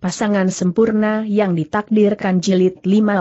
pasangan sempurna yang ditakdirkan jilid 53.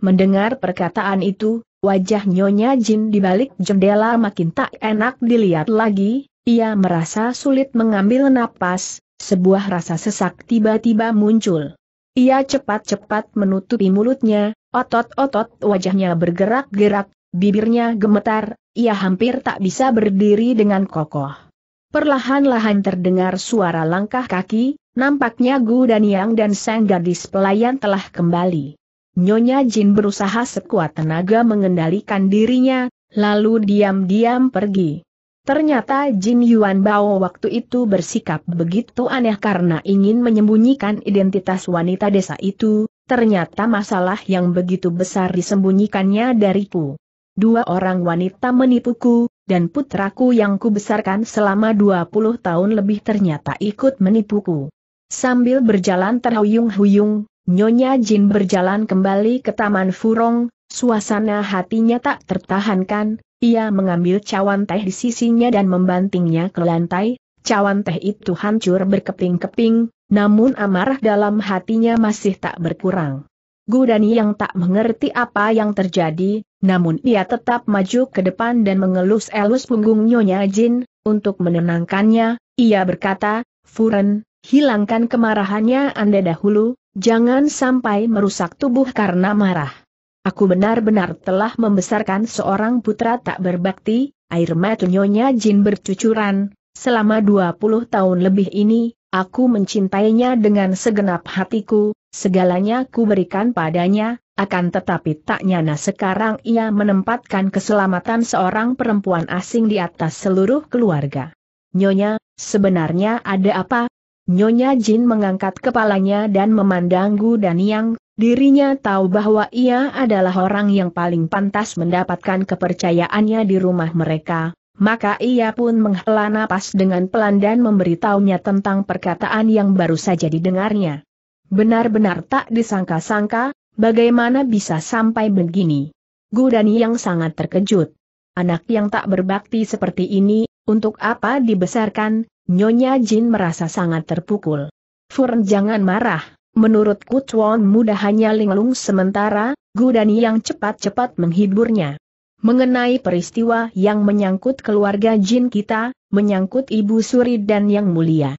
Mendengar perkataan itu, wajah Nyonya Jin di balik jendela makin tak enak dilihat lagi, ia merasa sulit mengambil napas, sebuah rasa sesak tiba-tiba muncul. Ia cepat-cepat menutupi mulutnya, otot-otot wajahnya bergerak-gerak, bibirnya gemetar, ia hampir tak bisa berdiri dengan kokoh. Perlahan-lahan terdengar suara langkah kaki, nampaknya Gu dan Yang dan sang gadis pelayan telah kembali. Nyonya Jin berusaha sekuat tenaga mengendalikan dirinya, lalu diam-diam pergi. Ternyata Jin Yuan Bao waktu itu bersikap begitu aneh karena ingin menyembunyikan identitas wanita desa itu, ternyata masalah yang begitu besar disembunyikannya dariku. Dua orang wanita menipuku, dan putraku yang kubesarkan selama 20 tahun lebih ternyata ikut menipuku. Sambil berjalan terhuyung-huyung, Nyonya Jin berjalan kembali ke Taman Furong, suasana hatinya tak tertahankan, ia mengambil cawan teh di sisinya dan membantingnya ke lantai, cawan teh itu hancur berkeping-keping, namun amarah dalam hatinya masih tak berkurang. Gudani yang tak mengerti apa yang terjadi, namun ia tetap maju ke depan dan mengelus-elus punggung Nyonya Jin, untuk menenangkannya, ia berkata, Furen, hilangkan kemarahannya Anda dahulu, jangan sampai merusak tubuh karena marah. Aku benar-benar telah membesarkan seorang putra tak berbakti, air mata Nyonya Jin bercucuran, selama 20 tahun lebih ini, Aku mencintainya dengan segenap hatiku, segalanya ku berikan padanya, akan tetapi tak nyana sekarang ia menempatkan keselamatan seorang perempuan asing di atas seluruh keluarga. Nyonya, sebenarnya ada apa? Nyonya Jin mengangkat kepalanya dan memandang Gu dan Yang, dirinya tahu bahwa ia adalah orang yang paling pantas mendapatkan kepercayaannya di rumah mereka, maka ia pun menghela napas dengan pelan dan memberitahunya tentang perkataan yang baru saja didengarnya. Benar-benar tak disangka-sangka, bagaimana bisa sampai begini. Gudani yang sangat terkejut. Anak yang tak berbakti seperti ini, untuk apa dibesarkan, Nyonya Jin merasa sangat terpukul. Furn jangan marah, menurut Kutuan mudah hanya linglung sementara, Gudani yang cepat-cepat menghiburnya mengenai peristiwa yang menyangkut keluarga jin kita, menyangkut Ibu Suri dan Yang Mulia.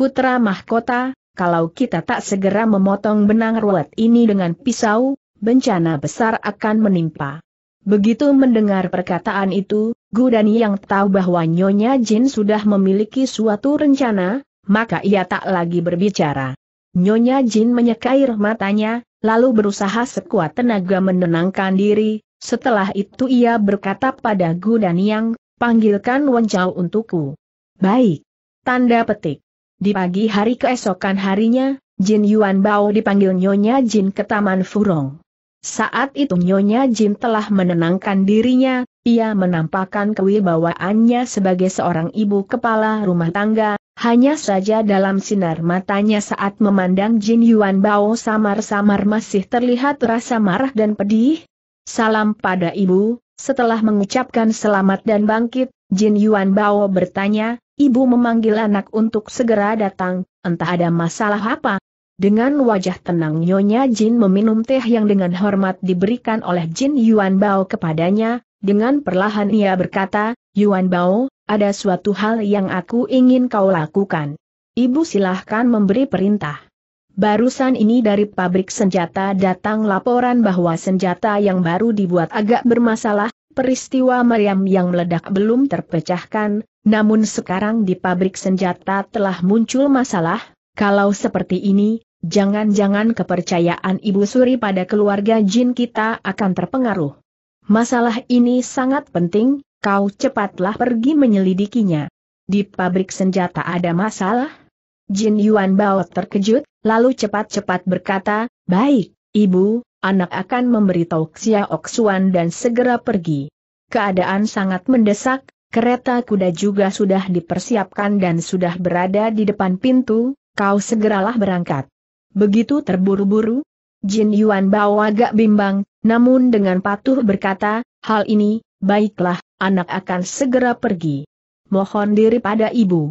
Putra Mahkota, kalau kita tak segera memotong benang ruwet ini dengan pisau, bencana besar akan menimpa. Begitu mendengar perkataan itu, Gudani yang tahu bahwa Nyonya Jin sudah memiliki suatu rencana, maka ia tak lagi berbicara. Nyonya Jin menyekair matanya, lalu berusaha sekuat tenaga menenangkan diri, setelah itu ia berkata pada Gu yang panggilkan Chao untukku. Baik. Tanda petik. Di pagi hari keesokan harinya, Jin Yuan Bao dipanggil Nyonya Jin ke Taman Furong. Saat itu Nyonya Jin telah menenangkan dirinya, ia menampakkan kewibawaannya sebagai seorang ibu kepala rumah tangga, hanya saja dalam sinar matanya saat memandang Jin Yuan Bao samar-samar masih terlihat rasa marah dan pedih, Salam pada ibu, setelah mengucapkan selamat dan bangkit, Jin Yuan Bao bertanya, ibu memanggil anak untuk segera datang, entah ada masalah apa. Dengan wajah tenang Nyonya Jin meminum teh yang dengan hormat diberikan oleh Jin Yuan Bao kepadanya, dengan perlahan ia berkata, Yuan Bao, ada suatu hal yang aku ingin kau lakukan. Ibu silahkan memberi perintah. Barusan ini dari pabrik senjata datang laporan bahwa senjata yang baru dibuat agak bermasalah, peristiwa meriam yang meledak belum terpecahkan, namun sekarang di pabrik senjata telah muncul masalah, kalau seperti ini, jangan-jangan kepercayaan Ibu Suri pada keluarga Jin kita akan terpengaruh. Masalah ini sangat penting, kau cepatlah pergi menyelidikinya. Di pabrik senjata ada masalah? Jin Yuan Bao terkejut, lalu cepat-cepat berkata, Baik, Ibu, anak akan memberitahu Xia Oksuan dan segera pergi. Keadaan sangat mendesak, kereta kuda juga sudah dipersiapkan dan sudah berada di depan pintu, kau segeralah berangkat. Begitu terburu-buru, Jin Yuan Bao agak bimbang, namun dengan patuh berkata, hal ini, baiklah, anak akan segera pergi. Mohon diri pada ibu.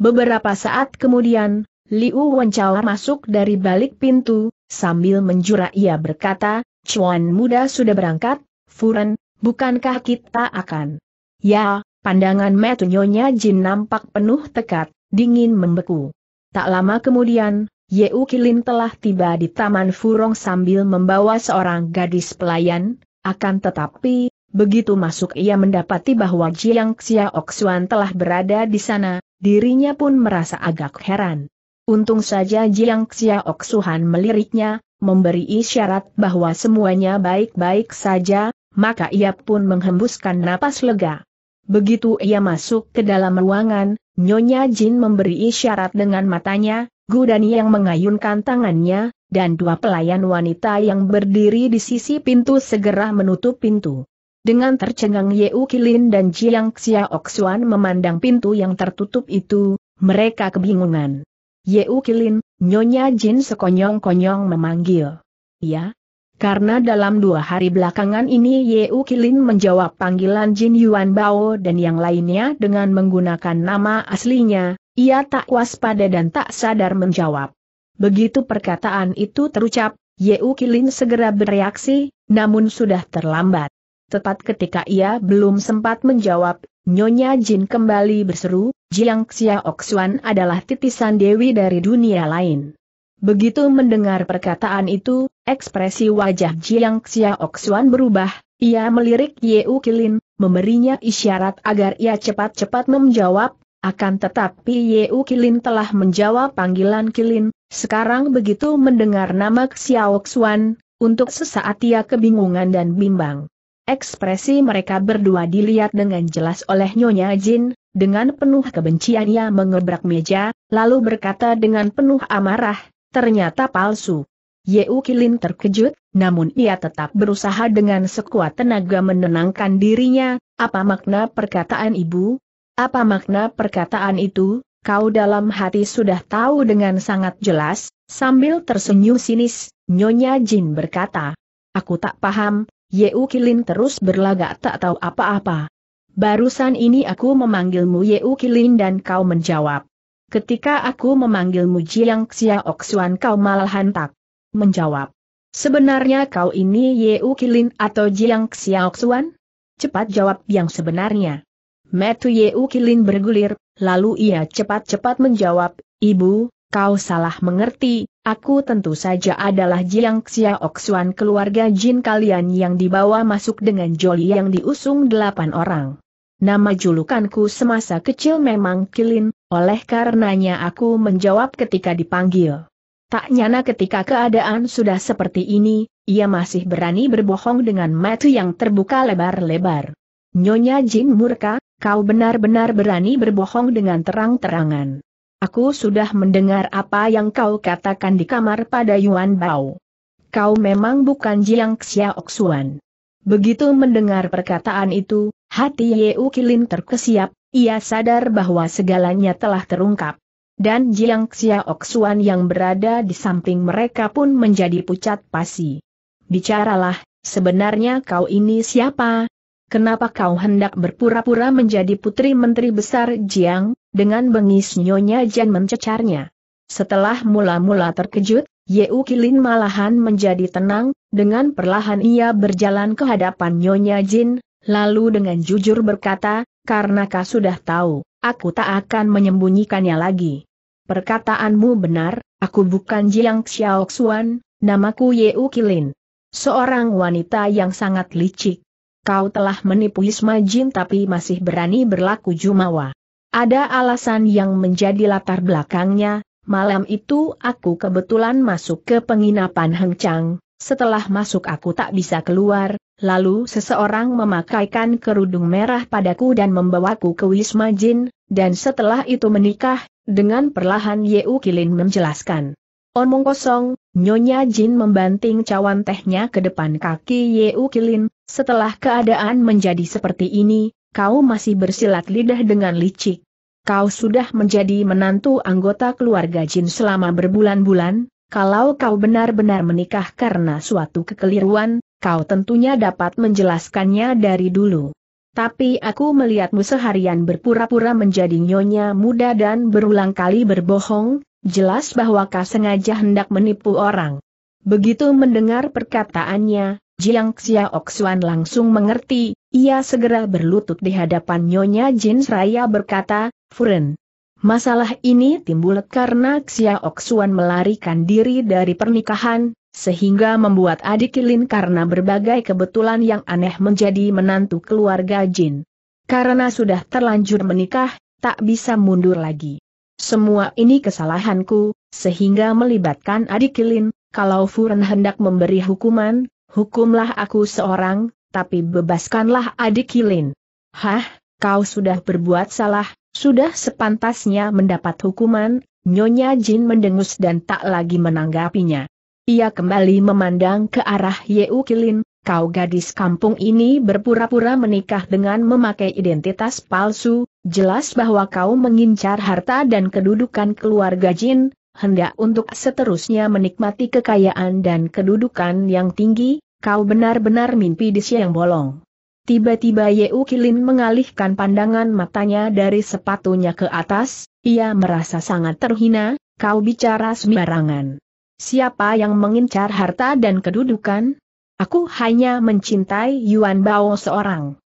Beberapa saat kemudian, Liu Wenchao masuk dari balik pintu, sambil menjura ia berkata, Cuan muda sudah berangkat, Furen, bukankah kita akan? Ya, pandangan metunyonya Jin nampak penuh tekat, dingin membeku. Tak lama kemudian, Yeu Kilin telah tiba di Taman Furong sambil membawa seorang gadis pelayan, akan tetapi, begitu masuk ia mendapati bahwa Jiang Xiaoxuan telah berada di sana, Dirinya pun merasa agak heran. Untung saja Jiang Xiaok Suhan meliriknya, memberi isyarat bahwa semuanya baik-baik saja, maka ia pun menghembuskan napas lega. Begitu ia masuk ke dalam ruangan, Nyonya Jin memberi isyarat dengan matanya, Gudani yang mengayunkan tangannya, dan dua pelayan wanita yang berdiri di sisi pintu segera menutup pintu. Dengan tercengang Yeukilin Kilin dan Jiang Xiaoxuan memandang pintu yang tertutup itu, mereka kebingungan. Yeukilin, Kilin, Nyonya Jin sekonyong-konyong memanggil. Ya? Karena dalam dua hari belakangan ini Yeukilin Kilin menjawab panggilan Jin Yuan Bao dan yang lainnya dengan menggunakan nama aslinya, ia tak waspada dan tak sadar menjawab. Begitu perkataan itu terucap, Yeukilin Kilin segera bereaksi, namun sudah terlambat. Tepat ketika ia belum sempat menjawab, Nyonya Jin kembali berseru, Jiang Xiaoxuan adalah titisan dewi dari dunia lain. Begitu mendengar perkataan itu, ekspresi wajah Jiang Xiaoxuan berubah, ia melirik Yeu Kilin, memberinya isyarat agar ia cepat-cepat menjawab, akan tetapi Yeu Kilin telah menjawab panggilan Kilin, sekarang begitu mendengar nama Xiaoxuan, untuk sesaat ia kebingungan dan bimbang. Ekspresi mereka berdua dilihat dengan jelas oleh Nyonya Jin, dengan penuh kebencian ia mengebrak meja, lalu berkata dengan penuh amarah, ternyata palsu. Yeu Kilin terkejut, namun ia tetap berusaha dengan sekuat tenaga menenangkan dirinya, apa makna perkataan ibu? Apa makna perkataan itu? Kau dalam hati sudah tahu dengan sangat jelas, sambil tersenyum sinis, Nyonya Jin berkata. Aku tak paham, Yeu Kilin terus berlagak tak tahu apa-apa. Barusan ini aku memanggilmu Yeu Kilin dan kau menjawab. Ketika aku memanggilmu Jiang Oksuan kau malah tak menjawab. Sebenarnya kau ini Yeu Kilin atau Jiang Oksuan? Cepat jawab yang sebenarnya. Metu Yeu Kilin bergulir, lalu ia cepat-cepat menjawab, Ibu, kau salah mengerti, Aku tentu saja adalah Jiang Xiaoxuan keluarga Jin kalian yang dibawa masuk dengan Joli yang diusung delapan orang. Nama julukanku semasa kecil memang Kilin, oleh karenanya aku menjawab ketika dipanggil. Tak nyana ketika keadaan sudah seperti ini, ia masih berani berbohong dengan mata yang terbuka lebar-lebar. Nyonya Jin murka, kau benar-benar berani berbohong dengan terang-terangan. Aku sudah mendengar apa yang kau katakan di kamar pada Yuan Bao. Kau memang bukan Jiang Xiaoxuan. Begitu mendengar perkataan itu, hati Yeu Kilin terkesiap, ia sadar bahwa segalanya telah terungkap. Dan Jiang Xiaoxuan yang berada di samping mereka pun menjadi pucat pasi. Bicaralah, sebenarnya kau ini siapa? Kenapa kau hendak berpura-pura menjadi putri menteri besar Jiang? Dengan bengis Nyonya Jan mencecarnya. Setelah mula-mula terkejut, Yeu Kilin malahan menjadi tenang, dengan perlahan ia berjalan ke hadapan Nyonya Jin, lalu dengan jujur berkata, karena kau sudah tahu, aku tak akan menyembunyikannya lagi. Perkataanmu benar, aku bukan Jiang Xiaoxuan, namaku Yeu Kilin. Seorang wanita yang sangat licik. Kau telah menipu Isma Jin tapi masih berani berlaku jumawa. Ada alasan yang menjadi latar belakangnya, malam itu aku kebetulan masuk ke penginapan Hengcang, setelah masuk aku tak bisa keluar, lalu seseorang memakaikan kerudung merah padaku dan membawaku ke Wisma Jin, dan setelah itu menikah, dengan perlahan Yeu Kilin menjelaskan. Omong kosong, Nyonya Jin membanting cawan tehnya ke depan kaki Yeu Kilin, setelah keadaan menjadi seperti ini, kau masih bersilat lidah dengan licik. Kau sudah menjadi menantu anggota keluarga Jin selama berbulan-bulan, kalau kau benar-benar menikah karena suatu kekeliruan, kau tentunya dapat menjelaskannya dari dulu. Tapi aku melihatmu seharian berpura-pura menjadi nyonya muda dan berulang kali berbohong, jelas bahwa kau sengaja hendak menipu orang. Begitu mendengar perkataannya, Jiang Xiaoxuan langsung mengerti, ia segera berlutut di hadapan Nyonya Jin Raya berkata, Furen. Masalah ini timbul karena Xiaok Xuan melarikan diri dari pernikahan, sehingga membuat adik Lin karena berbagai kebetulan yang aneh menjadi menantu keluarga Jin. Karena sudah terlanjur menikah, tak bisa mundur lagi. Semua ini kesalahanku, sehingga melibatkan adik Lin, kalau Furen hendak memberi hukuman, hukumlah aku seorang, tapi bebaskanlah adik Kilin. Hah, kau sudah berbuat salah, sudah sepantasnya mendapat hukuman, Nyonya Jin mendengus dan tak lagi menanggapinya. Ia kembali memandang ke arah Yeu Kilin, kau gadis kampung ini berpura-pura menikah dengan memakai identitas palsu, jelas bahwa kau mengincar harta dan kedudukan keluarga Jin, hendak untuk seterusnya menikmati kekayaan dan kedudukan yang tinggi, Kau benar-benar mimpi di siang bolong. Tiba-tiba Ye Kilin mengalihkan pandangan matanya dari sepatunya ke atas, ia merasa sangat terhina, kau bicara sembarangan. Siapa yang mengincar harta dan kedudukan? Aku hanya mencintai Yuan Bao seorang.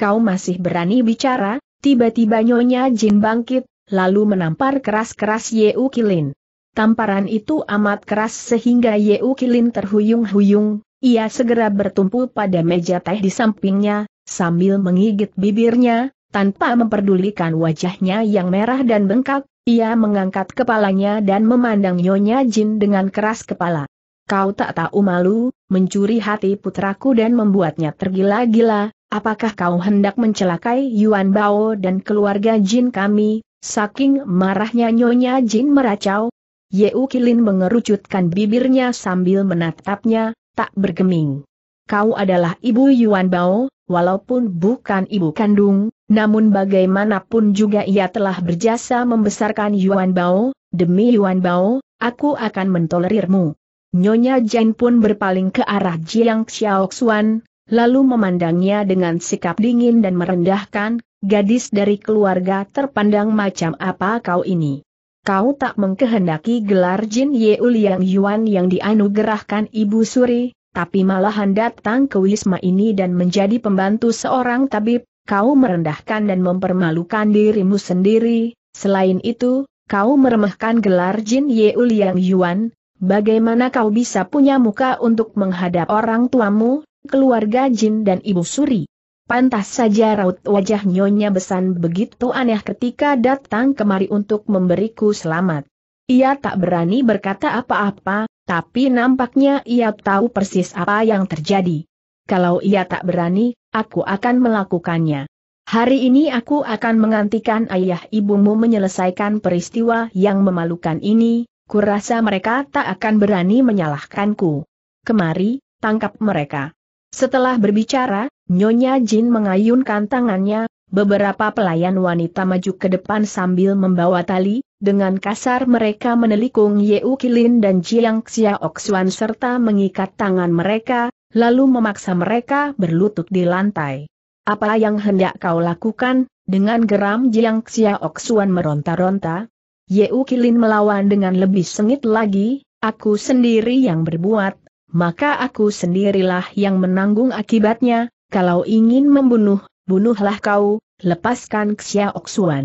Kau masih berani bicara? Tiba-tiba Nyonya Jin bangkit, lalu menampar keras-keras Ye Kilin. Tamparan itu amat keras sehingga Ye Kilin terhuyung-huyung, ia segera bertumpu pada meja teh di sampingnya, sambil mengigit bibirnya, tanpa memperdulikan wajahnya yang merah dan bengkak, ia mengangkat kepalanya dan memandang Nyonya Jin dengan keras kepala. Kau tak tahu malu, mencuri hati putraku dan membuatnya tergila-gila, apakah kau hendak mencelakai Yuan Bao dan keluarga Jin kami? Saking marahnya Nyonya Jin meracau. Yeu Kilin mengerucutkan bibirnya sambil menatapnya, tak bergeming. Kau adalah ibu Yuan Bao, walaupun bukan ibu kandung, namun bagaimanapun juga ia telah berjasa membesarkan Yuan Bao, demi Yuan Bao, aku akan mentolerirmu. Nyonya Jen pun berpaling ke arah Jiang Xiaoxuan, lalu memandangnya dengan sikap dingin dan merendahkan, gadis dari keluarga terpandang macam apa kau ini kau tak mengkehendaki gelar Jin Ye Yang Yuan yang dianugerahkan Ibu Suri, tapi malahan datang ke Wisma ini dan menjadi pembantu seorang tabib, kau merendahkan dan mempermalukan dirimu sendiri, selain itu, kau meremehkan gelar Jin Ye Yang Yuan, bagaimana kau bisa punya muka untuk menghadap orang tuamu, keluarga Jin dan Ibu Suri? Pantas saja raut wajah Nyonya Besan begitu aneh ketika datang kemari untuk memberiku selamat. Ia tak berani berkata apa-apa, tapi nampaknya ia tahu persis apa yang terjadi. Kalau ia tak berani, aku akan melakukannya. Hari ini aku akan mengantikan ayah ibumu menyelesaikan peristiwa yang memalukan ini, kurasa mereka tak akan berani menyalahkanku. Kemari, tangkap mereka. Setelah berbicara, Nyonya Jin mengayunkan tangannya, beberapa pelayan wanita maju ke depan sambil membawa tali, dengan kasar mereka menelikung Yeu Kilin dan Jiang Xiaoxuan serta mengikat tangan mereka, lalu memaksa mereka berlutut di lantai. Apa yang hendak kau lakukan, dengan geram Jiang Xiaoxuan meronta-ronta? Yeu Kilin melawan dengan lebih sengit lagi, aku sendiri yang berbuat, maka aku sendirilah yang menanggung akibatnya, kalau ingin membunuh, bunuhlah kau, lepaskan Xiaoxuan. Oksuan.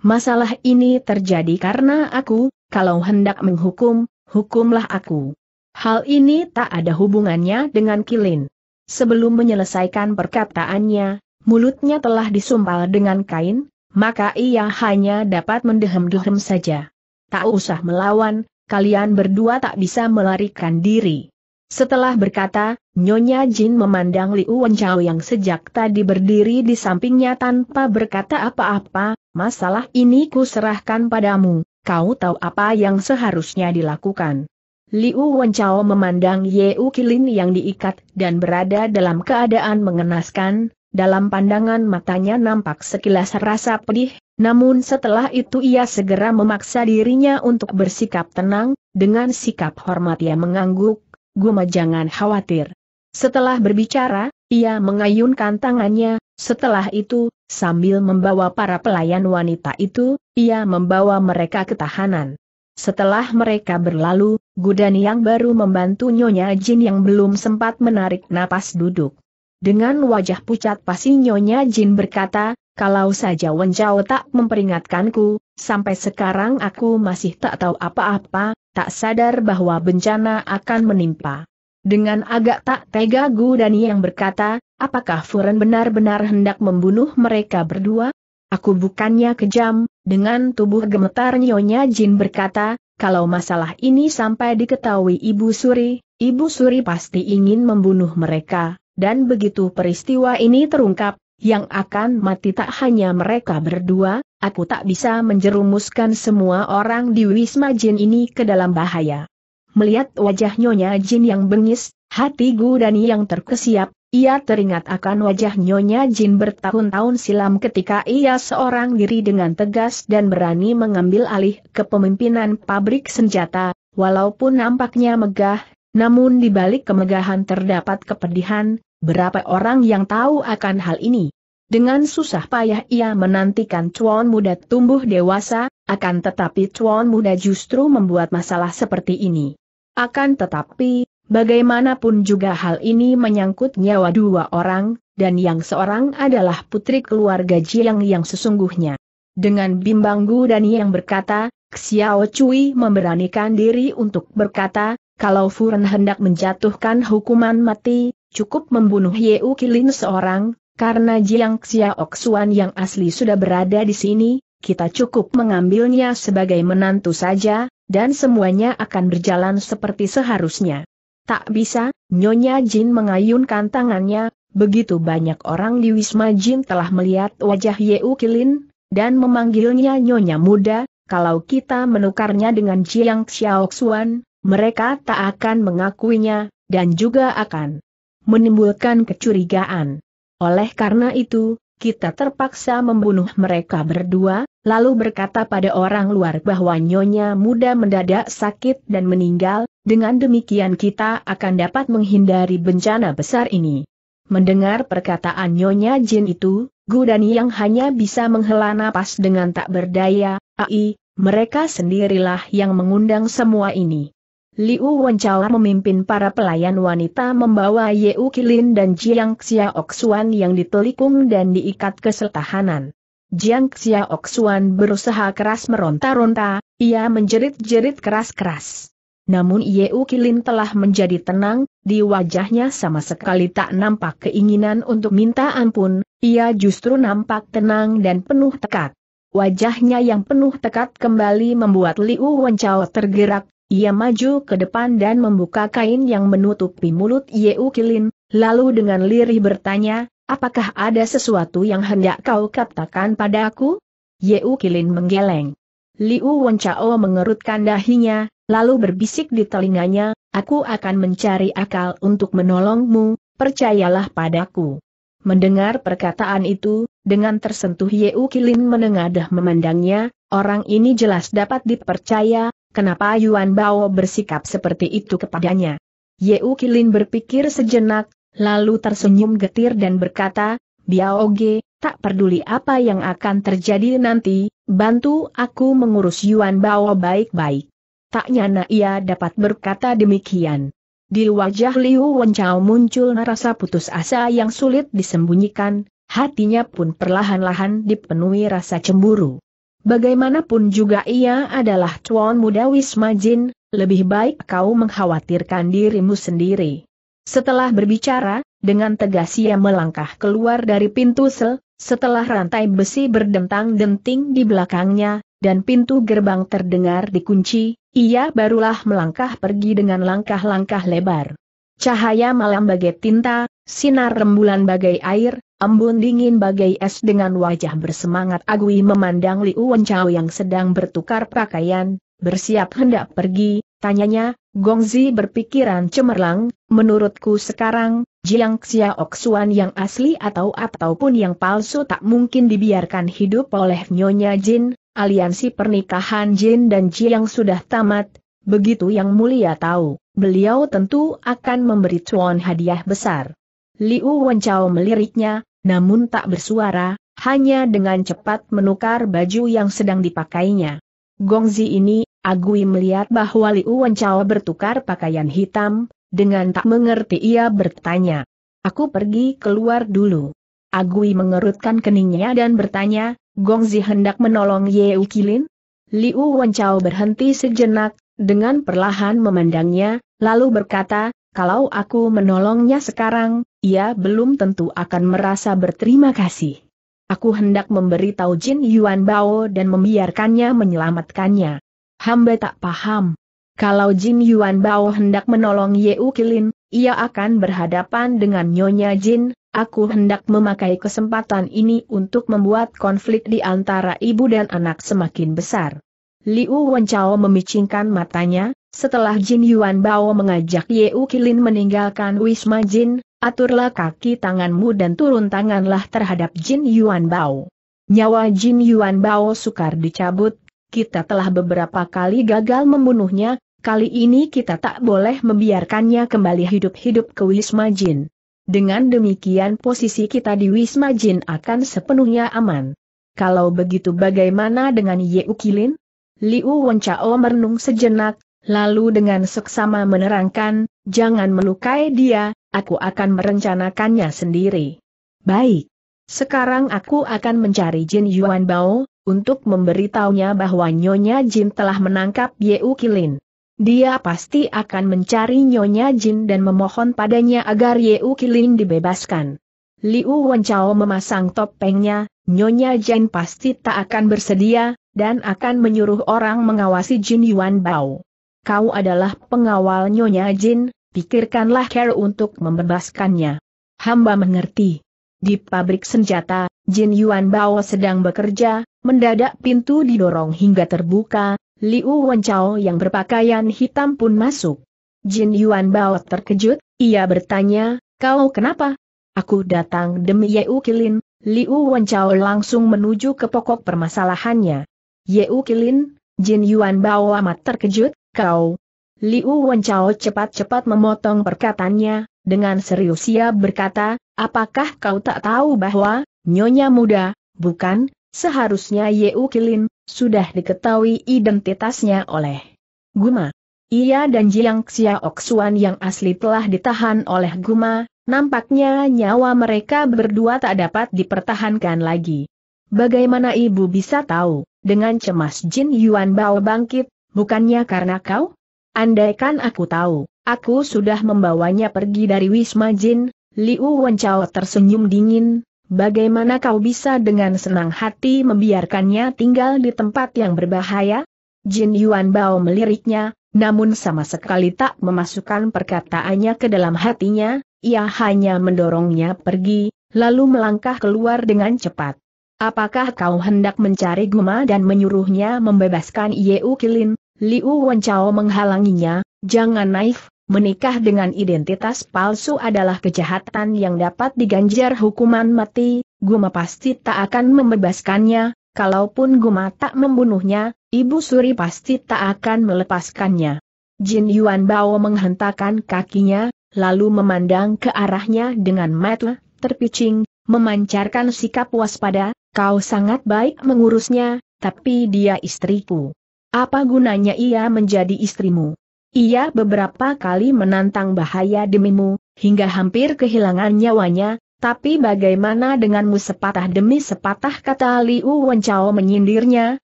Masalah ini terjadi karena aku, kalau hendak menghukum, hukumlah aku. Hal ini tak ada hubungannya dengan Kilin. Sebelum menyelesaikan perkataannya, mulutnya telah disumpal dengan kain, maka ia hanya dapat mendehem-dehem saja. Tak usah melawan, kalian berdua tak bisa melarikan diri. Setelah berkata, Nyonya Jin memandang Liu Wenchao yang sejak tadi berdiri di sampingnya tanpa berkata apa-apa, masalah ini kuserahkan padamu, kau tahu apa yang seharusnya dilakukan. Liu Wenchao memandang Ye Kilin yang diikat dan berada dalam keadaan mengenaskan, dalam pandangan matanya nampak sekilas rasa pedih, namun setelah itu ia segera memaksa dirinya untuk bersikap tenang, dengan sikap hormat ia mengangguk, Guma jangan khawatir. Setelah berbicara, ia mengayunkan tangannya, setelah itu, sambil membawa para pelayan wanita itu, ia membawa mereka ke tahanan. Setelah mereka berlalu, Gudani yang baru membantu Nyonya Jin yang belum sempat menarik napas duduk. Dengan wajah pucat pasti Nyonya Jin berkata, kalau saja Wenjau tak memperingatkanku, sampai sekarang aku masih tak tahu apa-apa, tak sadar bahwa bencana akan menimpa. Dengan agak tak tega Gu Dani yang berkata, apakah Furen benar-benar hendak membunuh mereka berdua? Aku bukannya kejam, dengan tubuh gemetar Nyonya Jin berkata, kalau masalah ini sampai diketahui Ibu Suri, Ibu Suri pasti ingin membunuh mereka, dan begitu peristiwa ini terungkap, yang akan mati tak hanya mereka berdua, aku tak bisa menjerumuskan semua orang di Wisma Jin ini ke dalam bahaya. Melihat wajah Nyonya Jin yang bengis, hati Gu Dani yang terkesiap, ia teringat akan wajah Nyonya Jin bertahun-tahun silam ketika ia seorang diri dengan tegas dan berani mengambil alih kepemimpinan pabrik senjata, walaupun nampaknya megah, namun di balik kemegahan terdapat kepedihan, Berapa orang yang tahu akan hal ini? Dengan susah payah ia menantikan cuan muda tumbuh dewasa, akan tetapi cuan muda justru membuat masalah seperti ini. Akan tetapi, bagaimanapun juga hal ini menyangkut nyawa dua orang, dan yang seorang adalah putri keluarga Jiang yang sesungguhnya. Dengan bimbang Gu dan yang berkata, Xiao Cui memberanikan diri untuk berkata, kalau Furen hendak menjatuhkan hukuman mati, cukup membunuh Yeu Kilin seorang, karena Jiang Xiaok yang asli sudah berada di sini, kita cukup mengambilnya sebagai menantu saja, dan semuanya akan berjalan seperti seharusnya. Tak bisa, Nyonya Jin mengayunkan tangannya, begitu banyak orang di Wisma Jin telah melihat wajah Yeu Kilin, dan memanggilnya Nyonya Muda, kalau kita menukarnya dengan Jiang Xiaoxuan, mereka tak akan mengakuinya, dan juga akan menimbulkan kecurigaan. Oleh karena itu, kita terpaksa membunuh mereka berdua, lalu berkata pada orang luar bahwa nyonya muda mendadak sakit dan meninggal, dengan demikian kita akan dapat menghindari bencana besar ini. Mendengar perkataan Nyonya Jin itu, Gu Gudani yang hanya bisa menghela napas dengan tak berdaya, ai, mereka sendirilah yang mengundang semua ini. Liu Wenchao memimpin para pelayan wanita membawa Yeu Kilin dan Jiang Xiaoxuan yang ditelikung dan diikat ke setahanan. Jiang Xiaoxuan berusaha keras meronta-ronta, ia menjerit-jerit keras-keras. Namun Yeu Kilin telah menjadi tenang, di wajahnya sama sekali tak nampak keinginan untuk minta ampun, ia justru nampak tenang dan penuh tekad. Wajahnya yang penuh tekad kembali membuat Liu Wenchao tergerak ia maju ke depan dan membuka kain yang menutupi mulut Yeu Kilin, lalu dengan lirih bertanya, apakah ada sesuatu yang hendak kau katakan padaku? Yeu Kilin menggeleng. Liu Wencao mengerutkan dahinya, lalu berbisik di telinganya, aku akan mencari akal untuk menolongmu, percayalah padaku. Mendengar perkataan itu, dengan tersentuh Yeu Kilin menengadah memandangnya, orang ini jelas dapat dipercaya, Kenapa Yuan Bao bersikap seperti itu kepadanya? Yeu Kilin berpikir sejenak, lalu tersenyum getir dan berkata, Biao Ge, tak peduli apa yang akan terjadi nanti, bantu aku mengurus Yuan Bao baik-baik. Tak nyana ia dapat berkata demikian. Di wajah Liu Wenchao muncul rasa putus asa yang sulit disembunyikan, hatinya pun perlahan-lahan dipenuhi rasa cemburu. Bagaimanapun juga ia adalah tuan muda Wisma Jin, lebih baik kau mengkhawatirkan dirimu sendiri. Setelah berbicara, dengan tegas ia melangkah keluar dari pintu sel, setelah rantai besi berdentang-denting di belakangnya, dan pintu gerbang terdengar dikunci, ia barulah melangkah pergi dengan langkah-langkah lebar. Cahaya malam bagai tinta, sinar rembulan bagai air, Embun dingin bagai es dengan wajah bersemangat Agui memandang Liu Wenchao yang sedang bertukar pakaian, bersiap hendak pergi, tanyanya, Gongzi berpikiran cemerlang, menurutku sekarang, Jiang Xiaoxuan yang asli atau ataupun yang palsu tak mungkin dibiarkan hidup oleh Nyonya Jin, aliansi pernikahan Jin dan Jiang sudah tamat, begitu yang mulia tahu, beliau tentu akan memberi cuan hadiah besar. Liu Wenchao meliriknya, namun tak bersuara, hanya dengan cepat menukar baju yang sedang dipakainya. Gongzi ini, Agui melihat bahwa Liu Wenchao bertukar pakaian hitam, dengan tak mengerti ia bertanya. Aku pergi keluar dulu. Agui mengerutkan keningnya dan bertanya, Gongzi hendak menolong Ye Ukilin? Liu Wenchao berhenti sejenak, dengan perlahan memandangnya, lalu berkata, kalau aku menolongnya sekarang, ia belum tentu akan merasa berterima kasih. Aku hendak memberitahu Jin Yuan Bao dan membiarkannya menyelamatkannya. Hamba tak paham. Kalau Jin Yuan Bao hendak menolong U Kilin, ia akan berhadapan dengan Nyonya Jin, aku hendak memakai kesempatan ini untuk membuat konflik di antara ibu dan anak semakin besar. Liu Wenchao memicingkan matanya, setelah Jin Yuan Bao mengajak U Kilin meninggalkan Wisma Jin, aturlah kaki tanganmu dan turun tanganlah terhadap Jin Yuan Bao. Nyawa Jin Yuan Bao sukar dicabut, kita telah beberapa kali gagal membunuhnya, kali ini kita tak boleh membiarkannya kembali hidup-hidup ke Wisma Jin. Dengan demikian posisi kita di Wisma Jin akan sepenuhnya aman. Kalau begitu bagaimana dengan Ye Ukilin? Liu Wenchao merenung sejenak, lalu dengan seksama menerangkan, Jangan melukai dia, aku akan merencanakannya sendiri. Baik. Sekarang aku akan mencari Jin Yuan Bao, untuk memberitahunya bahwa Nyonya Jin telah menangkap Yeu Kilin. Dia pasti akan mencari Nyonya Jin dan memohon padanya agar Yeu Kilin dibebaskan. Liu Wenchao memasang topengnya, Nyonya Jin pasti tak akan bersedia, dan akan menyuruh orang mengawasi Jin Yuan Bao kau adalah pengawal Nyonya Jin, pikirkanlah care untuk membebaskannya. Hamba mengerti. Di pabrik senjata, Jin Yuan Bao sedang bekerja, mendadak pintu didorong hingga terbuka, Liu Wenchao yang berpakaian hitam pun masuk. Jin Yuan Bao terkejut, ia bertanya, kau kenapa? Aku datang demi Yeu Kilin, Liu Wenchao langsung menuju ke pokok permasalahannya. Yeu Kilin, Jin Yuan Bao amat terkejut, Kau! Liu Wenchao cepat-cepat memotong perkataannya, dengan serius ia berkata, apakah kau tak tahu bahwa, nyonya muda, bukan, seharusnya Yeu Kilin, sudah diketahui identitasnya oleh Guma. Ia dan Jiang Xiaok yang asli telah ditahan oleh Guma, nampaknya nyawa mereka berdua tak dapat dipertahankan lagi. Bagaimana ibu bisa tahu? Dengan cemas Jin Yuan Bao bangkit, bukannya karena kau? Andaikan aku tahu, aku sudah membawanya pergi dari Wisma Jin, Liu Wenchao tersenyum dingin, bagaimana kau bisa dengan senang hati membiarkannya tinggal di tempat yang berbahaya? Jin Yuan Bao meliriknya, namun sama sekali tak memasukkan perkataannya ke dalam hatinya, ia hanya mendorongnya pergi, lalu melangkah keluar dengan cepat. Apakah kau hendak mencari Gema dan menyuruhnya membebaskan Yeu Kilin? Liu Wenchao menghalanginya, jangan naif, menikah dengan identitas palsu adalah kejahatan yang dapat diganjar hukuman mati, Guma pasti tak akan membebaskannya, kalaupun Guma tak membunuhnya, Ibu Suri pasti tak akan melepaskannya. Jin Yuan Bao menghentakkan kakinya, lalu memandang ke arahnya dengan mata terpicing, memancarkan sikap waspada, kau sangat baik mengurusnya, tapi dia istriku. Apa gunanya ia menjadi istrimu? Ia beberapa kali menantang bahaya demimu, hingga hampir kehilangan nyawanya, tapi bagaimana denganmu sepatah demi sepatah kata Liu Wencao menyindirnya,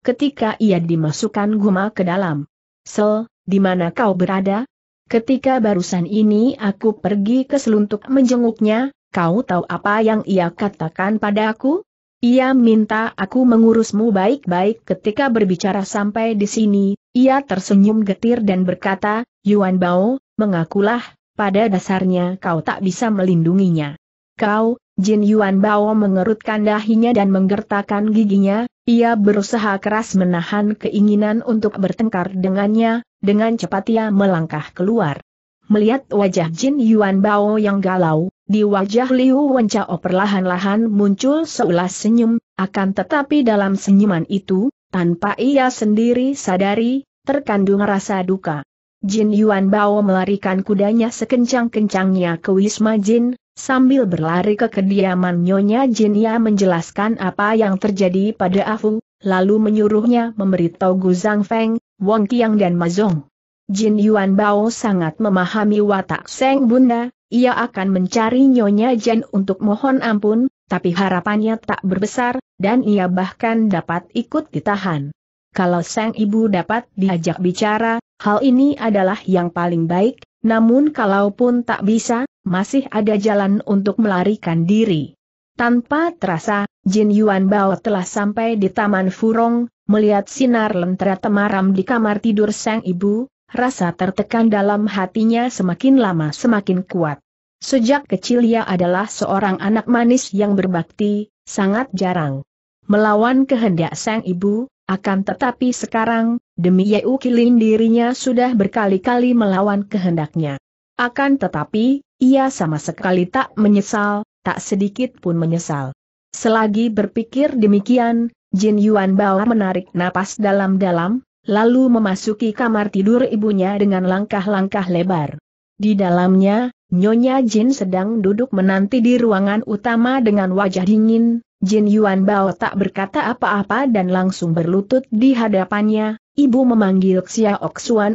ketika ia dimasukkan guma ke dalam. Sel, di mana kau berada? Ketika barusan ini aku pergi ke seluntuk menjenguknya, kau tahu apa yang ia katakan padaku? Ia minta aku mengurusmu baik-baik ketika berbicara sampai di sini, ia tersenyum getir dan berkata, Yuan Bao, mengakulah, pada dasarnya kau tak bisa melindunginya. Kau, Jin Yuan Bao mengerutkan dahinya dan menggertakkan giginya, ia berusaha keras menahan keinginan untuk bertengkar dengannya, dengan cepat ia melangkah keluar. Melihat wajah Jin Yuan Bao yang galau, di wajah Liu Wencao perlahan-lahan muncul seulas senyum, akan tetapi dalam senyuman itu, tanpa ia sendiri sadari, terkandung rasa duka. Jin Yuan Bao melarikan kudanya sekencang-kencangnya ke Wisma Jin, sambil berlari ke kediaman Nyonya Jin ia menjelaskan apa yang terjadi pada Afung, lalu menyuruhnya memberitahu Gu Zhang Feng, Wong Tiang dan Mazong. Jin Yuan Bao sangat memahami watak Seng Bunda, ia akan mencari Nyonya Jen untuk mohon ampun, tapi harapannya tak berbesar, dan ia bahkan dapat ikut ditahan. Kalau sang ibu dapat diajak bicara, hal ini adalah yang paling baik, namun kalaupun tak bisa, masih ada jalan untuk melarikan diri. Tanpa terasa, Jin Yuan Bao telah sampai di Taman Furong, melihat sinar lentera temaram di kamar tidur sang ibu, rasa tertekan dalam hatinya semakin lama semakin kuat. Sejak kecil ia adalah seorang anak manis yang berbakti, sangat jarang melawan kehendak sang ibu, akan tetapi sekarang, demi Yeu Kilin dirinya sudah berkali-kali melawan kehendaknya. Akan tetapi, ia sama sekali tak menyesal, tak sedikit pun menyesal. Selagi berpikir demikian, Jin Yuan Bao menarik napas dalam-dalam, lalu memasuki kamar tidur ibunya dengan langkah-langkah lebar. Di dalamnya, Nyonya Jin sedang duduk menanti di ruangan utama dengan wajah dingin, Jin Yuan Bao tak berkata apa-apa dan langsung berlutut di hadapannya, ibu memanggil Xiaoksuan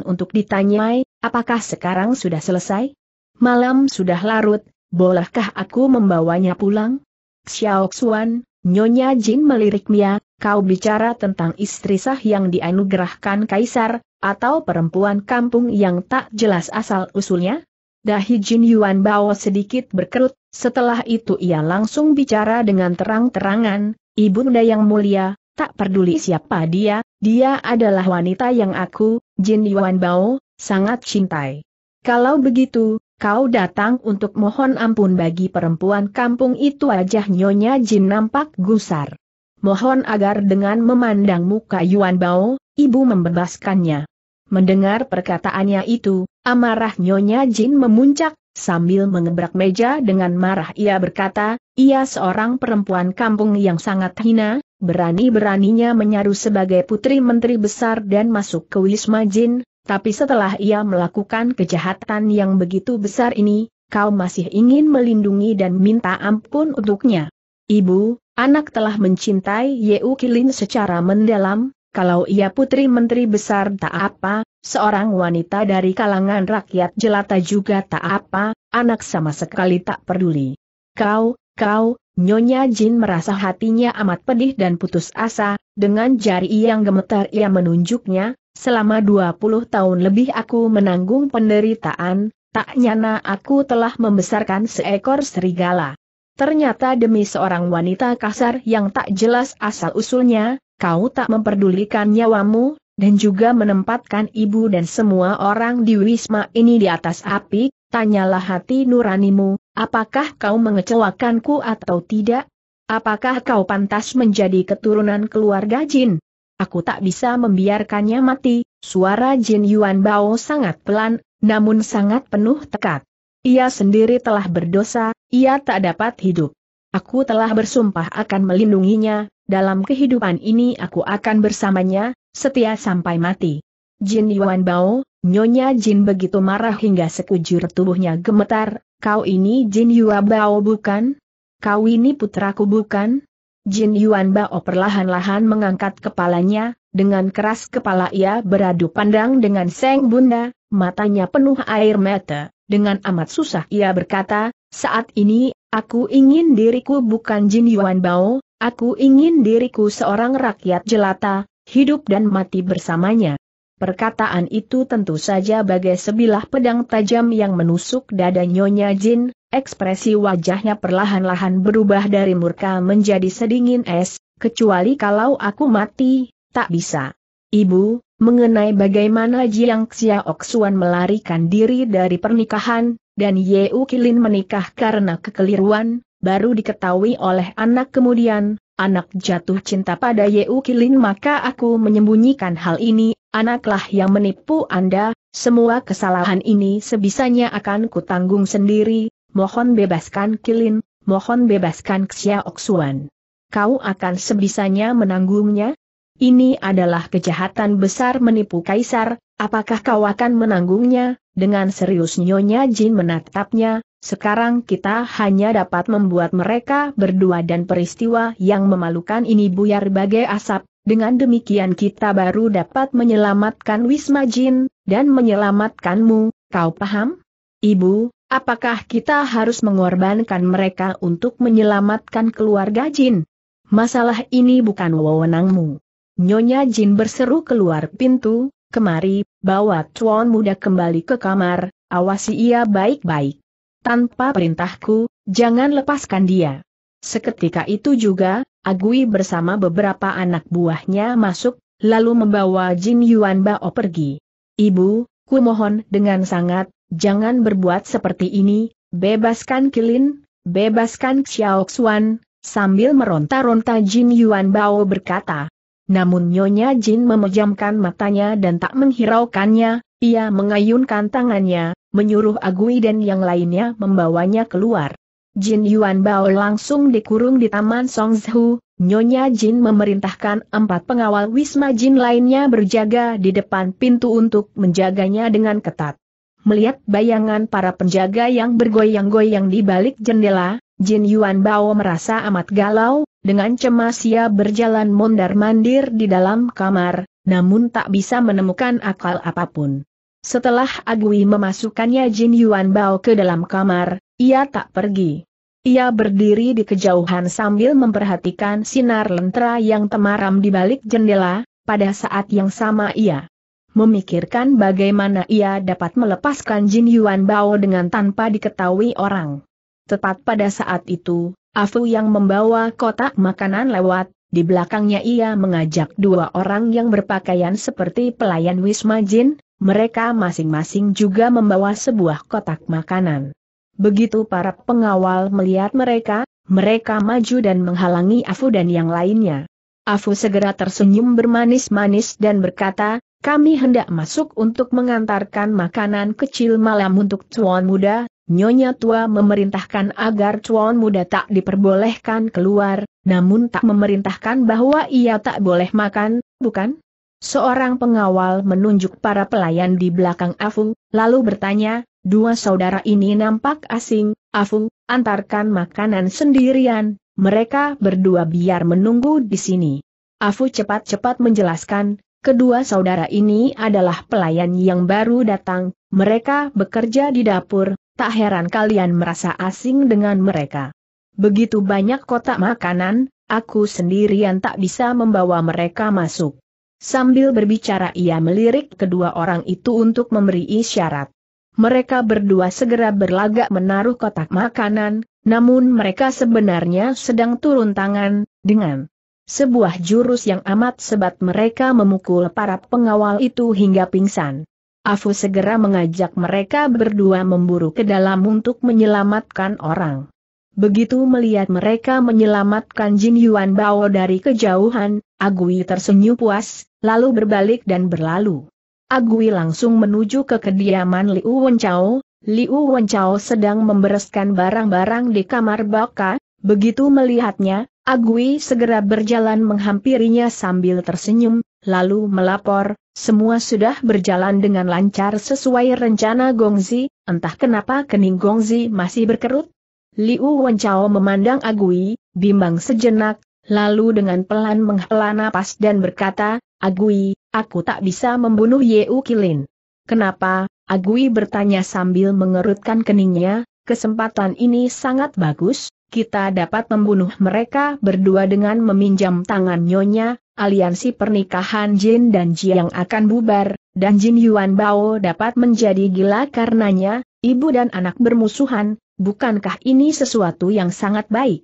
Oksuan untuk ditanyai, apakah sekarang sudah selesai? Malam sudah larut, bolehkah aku membawanya pulang? Xiao Xuan, Nyonya Jin melirik Mia, kau bicara tentang istri sah yang dianugerahkan kaisar, atau perempuan kampung yang tak jelas asal-usulnya? Dahi Jin Yuan Bao sedikit berkerut, setelah itu ia langsung bicara dengan terang-terangan, Ibunda yang mulia, tak peduli siapa dia, dia adalah wanita yang aku, Jin Yuan Bao, sangat cintai. Kalau begitu, kau datang untuk mohon ampun bagi perempuan kampung itu wajah Nyonya Jin nampak gusar. Mohon agar dengan memandang muka Yuan Bao, ibu membebaskannya. Mendengar perkataannya itu, amarah Nyonya Jin memuncak, sambil mengebrak meja dengan marah ia berkata, ia seorang perempuan kampung yang sangat hina, berani-beraninya menyaru sebagai putri menteri besar dan masuk ke Wisma Jin, tapi setelah ia melakukan kejahatan yang begitu besar ini, kau masih ingin melindungi dan minta ampun untuknya. Ibu, anak telah mencintai Yeu Kilin secara mendalam, kalau ia putri menteri besar tak apa, seorang wanita dari kalangan rakyat jelata juga tak apa, anak sama sekali tak peduli. Kau, kau, Nyonya Jin merasa hatinya amat pedih dan putus asa, dengan jari yang gemetar ia menunjuknya, selama 20 tahun lebih aku menanggung penderitaan, tak nyana aku telah membesarkan seekor serigala. Ternyata demi seorang wanita kasar yang tak jelas asal-usulnya, kau tak memperdulikan nyawamu, dan juga menempatkan ibu dan semua orang di Wisma ini di atas api, tanyalah hati nuranimu, apakah kau mengecewakanku atau tidak? Apakah kau pantas menjadi keturunan keluarga Jin? Aku tak bisa membiarkannya mati, suara Jin Yuan Bao sangat pelan, namun sangat penuh tekat. Ia sendiri telah berdosa, ia tak dapat hidup. Aku telah bersumpah akan melindunginya, dalam kehidupan ini aku akan bersamanya, setia sampai mati. Jin Yuan Bao, Nyonya Jin begitu marah hingga sekujur tubuhnya gemetar, kau ini Jin Yuan Bao bukan? Kau ini putraku bukan? Jin Yuan Bao perlahan-lahan mengangkat kepalanya, dengan keras kepala ia beradu pandang dengan Seng Bunda, matanya penuh air mata. Dengan amat susah ia berkata, saat ini, aku ingin diriku bukan Jin Yuan Bao, aku ingin diriku seorang rakyat jelata, hidup dan mati bersamanya. Perkataan itu tentu saja bagai sebilah pedang tajam yang menusuk dada Nyonya Jin, ekspresi wajahnya perlahan-lahan berubah dari murka menjadi sedingin es, kecuali kalau aku mati, tak bisa. Ibu, mengenai bagaimana Jiang Xiaoxuan melarikan diri dari pernikahan, dan Ye Kilin menikah karena kekeliruan, baru diketahui oleh anak kemudian, anak jatuh cinta pada Ye Kilin maka aku menyembunyikan hal ini, anaklah yang menipu Anda, semua kesalahan ini sebisanya akan kutanggung sendiri, mohon bebaskan Kilin, mohon bebaskan Xiaoxuan. Kau akan sebisanya menanggungnya? Ini adalah kejahatan besar menipu kaisar, apakah kau akan menanggungnya? Dengan serius Nyonya Jin menatapnya, sekarang kita hanya dapat membuat mereka berdua dan peristiwa yang memalukan ini buyar bagai asap, dengan demikian kita baru dapat menyelamatkan Wisma Jin, dan menyelamatkanmu, kau paham? Ibu, apakah kita harus mengorbankan mereka untuk menyelamatkan keluarga Jin? Masalah ini bukan wewenangmu. Nyonya Jin berseru keluar pintu, kemari, bawa tuan muda kembali ke kamar, awasi ia baik-baik. Tanpa perintahku, jangan lepaskan dia. Seketika itu juga, Agui bersama beberapa anak buahnya masuk, lalu membawa Jin Yuan Bao pergi. Ibu, ku mohon dengan sangat, jangan berbuat seperti ini, bebaskan Kilin, bebaskan Xiao Xuan, sambil meronta-ronta Jin Yuan Bao berkata. Namun Nyonya Jin memejamkan matanya dan tak menghiraukannya, ia mengayunkan tangannya, menyuruh Agui dan yang lainnya membawanya keluar. Jin Yuan Bao langsung dikurung di Taman Songzhu, Nyonya Jin memerintahkan empat pengawal Wisma Jin lainnya berjaga di depan pintu untuk menjaganya dengan ketat. Melihat bayangan para penjaga yang bergoyang-goyang di balik jendela, Jin Yuan Bao merasa amat galau, dengan cemas ia berjalan mondar-mandir di dalam kamar, namun tak bisa menemukan akal apapun. Setelah Agui memasukkannya Jin Yuan Bao ke dalam kamar, ia tak pergi. Ia berdiri di kejauhan sambil memperhatikan sinar lentera yang temaram di balik jendela, pada saat yang sama ia memikirkan bagaimana ia dapat melepaskan Jin Yuan Bao dengan tanpa diketahui orang. Tepat pada saat itu, Afu yang membawa kotak makanan lewat, di belakangnya ia mengajak dua orang yang berpakaian seperti pelayan Wisma Jin, mereka masing-masing juga membawa sebuah kotak makanan. Begitu para pengawal melihat mereka, mereka maju dan menghalangi Afu dan yang lainnya. Afu segera tersenyum bermanis-manis dan berkata, kami hendak masuk untuk mengantarkan makanan kecil malam untuk tuan muda, Nyonya tua memerintahkan agar tuan muda tak diperbolehkan keluar, namun tak memerintahkan bahwa ia tak boleh makan, bukan? Seorang pengawal menunjuk para pelayan di belakang Afu, lalu bertanya, dua saudara ini nampak asing, Afu, antarkan makanan sendirian, mereka berdua biar menunggu di sini. Afu cepat-cepat menjelaskan, Kedua saudara ini adalah pelayan yang baru datang, mereka bekerja di dapur, tak heran kalian merasa asing dengan mereka. Begitu banyak kotak makanan, aku sendirian tak bisa membawa mereka masuk. Sambil berbicara ia melirik kedua orang itu untuk memberi isyarat. Mereka berdua segera berlagak menaruh kotak makanan, namun mereka sebenarnya sedang turun tangan, dengan sebuah jurus yang amat sebat mereka memukul para pengawal itu hingga pingsan. Afu segera mengajak mereka berdua memburu ke dalam untuk menyelamatkan orang. Begitu melihat mereka menyelamatkan Jin Yuan Bao dari kejauhan, Agui tersenyum puas, lalu berbalik dan berlalu. Agui langsung menuju ke kediaman Liu Wenchao, Liu Wenchao sedang membereskan barang-barang di kamar Baka, begitu melihatnya, Agui segera berjalan menghampirinya sambil tersenyum, lalu melapor, semua sudah berjalan dengan lancar sesuai rencana Gongzi, entah kenapa kening Gongzi masih berkerut. Liu Wenchao memandang Agui, bimbang sejenak, lalu dengan pelan menghela napas dan berkata, Agui, aku tak bisa membunuh Yeu Kilin. Kenapa? Agui bertanya sambil mengerutkan keningnya, kesempatan ini sangat bagus, kita dapat membunuh mereka berdua dengan meminjam tangan Nyonya, aliansi pernikahan Jin dan Jiang akan bubar, dan Jin Yuan Bao dapat menjadi gila karenanya, ibu dan anak bermusuhan, bukankah ini sesuatu yang sangat baik?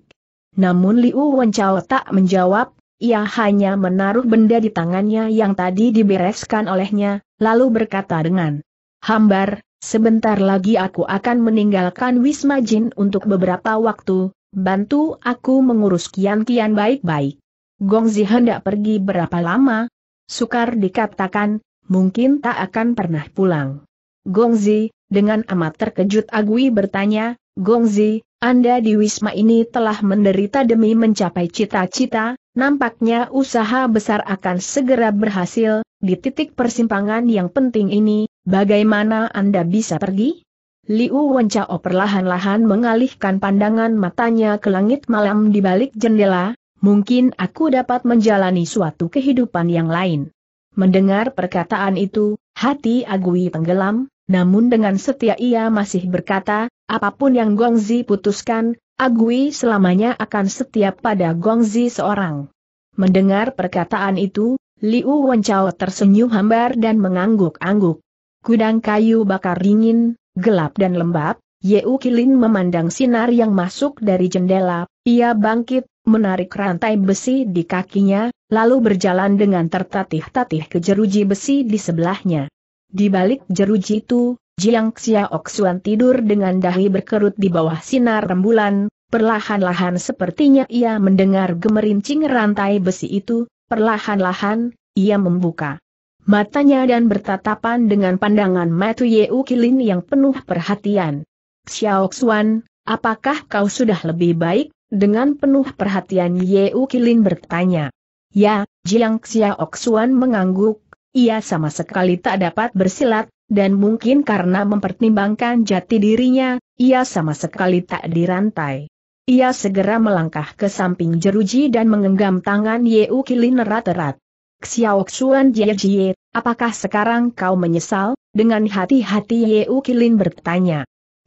Namun Liu Wenchao tak menjawab, ia hanya menaruh benda di tangannya yang tadi dibereskan olehnya, lalu berkata dengan hambar, Sebentar lagi aku akan meninggalkan Wisma Jin untuk beberapa waktu, Bantu aku mengurus kian-kian baik-baik. Gong Gongzi hendak pergi berapa lama? Sukar dikatakan, mungkin tak akan pernah pulang. Gong Gongzi, dengan amat terkejut Agui bertanya, Gong Gongzi, Anda di Wisma ini telah menderita demi mencapai cita-cita, nampaknya usaha besar akan segera berhasil, di titik persimpangan yang penting ini, bagaimana Anda bisa pergi? Liu Wencao perlahan-lahan mengalihkan pandangan matanya ke langit malam di balik jendela, mungkin aku dapat menjalani suatu kehidupan yang lain. Mendengar perkataan itu, hati Agui tenggelam, namun dengan setia ia masih berkata, apapun yang Gongzi putuskan, Agui selamanya akan setia pada Gongzi seorang. Mendengar perkataan itu, Liu Wencao tersenyum hambar dan mengangguk-angguk. Gudang kayu bakar dingin, gelap dan lembab, Yeu Kilin memandang sinar yang masuk dari jendela, ia bangkit, menarik rantai besi di kakinya, lalu berjalan dengan tertatih-tatih ke jeruji besi di sebelahnya. Di balik jeruji itu, Jiang Xiaoxuan tidur dengan dahi berkerut di bawah sinar rembulan, perlahan-lahan sepertinya ia mendengar gemerincing rantai besi itu, perlahan-lahan, ia membuka matanya dan bertatapan dengan pandangan Matu Yeu Kilin yang penuh perhatian. Xiao Xuan, apakah kau sudah lebih baik? Dengan penuh perhatian Yeu Kilin bertanya. Ya, Jiang Xiao Xuan mengangguk, ia sama sekali tak dapat bersilat, dan mungkin karena mempertimbangkan jati dirinya, ia sama sekali tak dirantai. Ia segera melangkah ke samping jeruji dan mengenggam tangan Yeu Kilin erat-erat. Xiao Xuan Jie Jie, apakah sekarang kau menyesal? Dengan hati-hati Yeukilin Kilin bertanya.